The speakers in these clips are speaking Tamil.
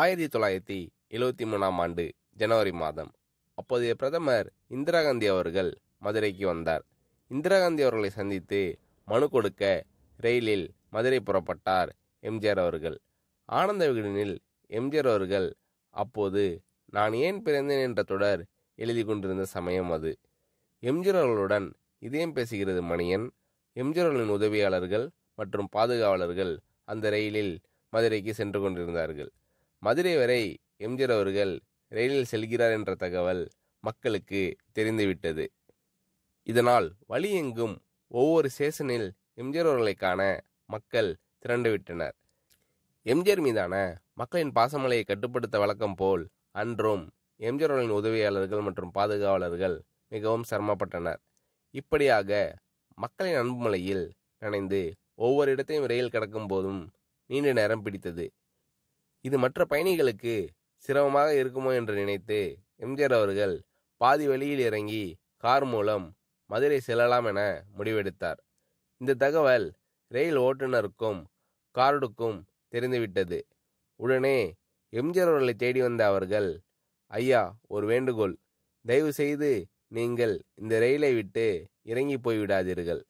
ஆயிரத்தி தொள்ளாயிரத்தி எழுவத்தி மூணாம் ஆண்டு ஜனவரி மாதம் அப்போதைய பிரதமர் இந்திரா காந்தி அவர்கள் மதுரைக்கு வந்தார் இந்திரா காந்தி அவர்களை சந்தித்து மனு கொடுக்க ரயிலில் மதுரை புறப்பட்டார் எம்ஜிஆர் அவர்கள் ஆனந்த விகடனில் எம்ஜிஆர் அவர்கள் அப்போது நான் ஏன் பிறந்தேன் என்ற தொடர் எழுதி கொண்டிருந்த சமயம் அது எம்ஜிஆர் அவர்களுடன் இதயம் பேசுகிறது மணியன் எம்ஜிஆர் அவர்களின் உதவியாளர்கள் மற்றும் பாதுகாவலர்கள் அந்த ரயிலில் மதுரைக்கு சென்று கொண்டிருந்தார்கள் மதுரை வரை எம்ஜிஆர் அவர்கள் ரயிலில் செல்கிறார் என்ற தகவல் மக்களுக்கு தெரிந்துவிட்டது இதனால் வழி எங்கும் ஒவ்வொரு ஸ்டேஷனில் எம்ஜிஆர் அவர்களை காண மக்கள் திரண்டுவிட்டனர் எம்ஜிஆர் மீதான மக்களின் பாசமலையை கட்டுப்படுத்த வழக்கம் போல் அன்றும் எம்ஜிஆர் அவர்களின் உதவியாளர்கள் மற்றும் பாதுகாவலர்கள் மிகவும் சிரமப்பட்டனர் இப்படியாக மக்களின் அன்புமலையில் நனைந்து ஒவ்வொரு இடத்தையும் ரயில் கடக்கும் போதும் நீண்ட நேரம் பிடித்தது இது மற்ற பயணிகளுக்கு சிரமமாக இருக்குமோ என்று நினைத்து எம்ஜிஆர் அவர்கள் பாதி வழியில் இறங்கி கார் மூலம் மதுரை செல்லலாம் என முடிவெடுத்தார் இந்த தகவல் ரயில் ஓட்டுநருக்கும் கார்டுக்கும் தெரிந்துவிட்டது உடனே எம்ஜிஆர் அவர்களை தேடி வந்த அவர்கள் ஐயா ஒரு வேண்டுகோள் தயவு செய்து நீங்கள் இந்த ரயிலை விட்டு இறங்கி போய்விடாதீர்கள்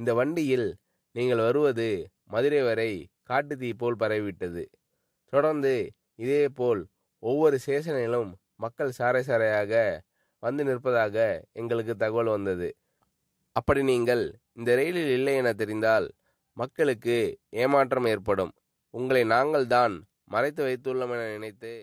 இந்த வண்டியில் நீங்கள் வருவது மதுரை வரை காட்டு தீ போல் பரவிவிட்டது தொடர்ந்து இதேபோல் ஒவ்வொரு சேஷனிலும் மக்கள் சாறை சாறையாக வந்து நிற்பதாக எங்களுக்கு தகவல் வந்தது அப்படி நீங்கள் இந்த ரயிலில் இல்லை என தெரிந்தால் மக்களுக்கு ஏமாற்றம் ஏற்படும் உங்களை நாங்கள் தான் மறைத்து வைத்துள்ளோம் என நினைத்து